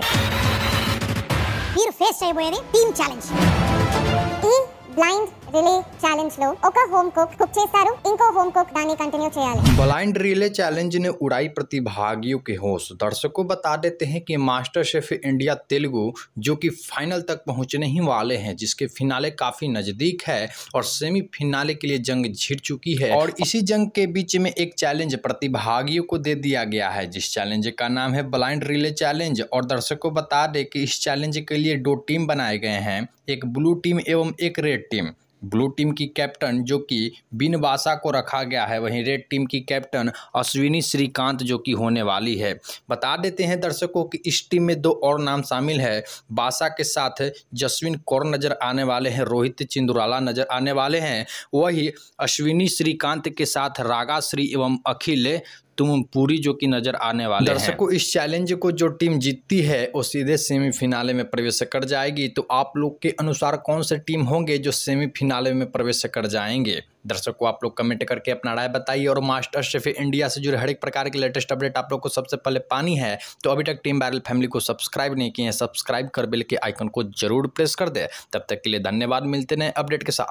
వాళ్ళు మీరు ఫేస్ చేయబోయేది టీమ్ ఛాలెంజ్ ఈ బ్లైండ్ రిలే ఛాలెంజ్ ఛాలెంజ్ లో ఒక హోమ్ కుక్ కుక్ చేస్తారు ఇంకో హోమ్ కుక్ దాన్ని కంటిన్యూ చేయాలి ब्लाइंड रिले चैलेंज ने उड़ाई प्रतिभागियों के होश दर्शकों बता देते हैं कि मास्टर शेफ इंडिया तेलुगु जो कि फाइनल तक पहुंचने ही वाले हैं जिसके फिनाले काफी नजदीक है और सेमीफिनाले के लिए जंग छिड़ चुकी है और इसी जंग के बीच में एक चैलेंज प्रतिभागियों को दे दिया गया है जिस चैलेंज का नाम है ब्लाइंड रिले चैलेंज और दर्शकों बता दे की इस चैलेंज के लिए दो टीम बनाए गए हैं एक ब्लू टीम एवं एक रेड टीम ब्लू टीम की कैप्टन जो कि बिनबासा को रखा गया है वहीं रेड टीम की कैप्टन अश्विनी श्रीकांत जो कि होने वाली है बता देते हैं दर्शकों कि इस टीम में दो और नाम शामिल है बासा के साथ जसविन कौर नज़र आने वाले हैं रोहित चिंदुराला नज़र आने वाले हैं वही अश्विनी श्रीकांत के साथ रागा श्री एवं अखिल तुम पूरी जो कि नज़र आने वाले दर्शकों इस चैलेंज को जो टीम जीतती है वो सीधे सेमीफिनाले में प्रवेश कर जाएगी तो आप लोग के अनुसार कौन से टीम होंगे जो सेमीफिनाले में प्रवेश कर जाएंगे दर्शकों आप लोग कमेंट करके अपना राय बताइए और मास्टर शेफ इंडिया से जुड़े हर एक प्रकार के लेटेस्ट अपडेट आप लोग को सबसे पहले पानी है तो अभी तक टीम बैरल फैमिली को सब्सक्राइब नहीं किए हैं सब्सक्राइब कर बिल के आइकन को जरूर प्रेस कर दे तब तक के लिए धन्यवाद मिलते हैं अपडेट के साथ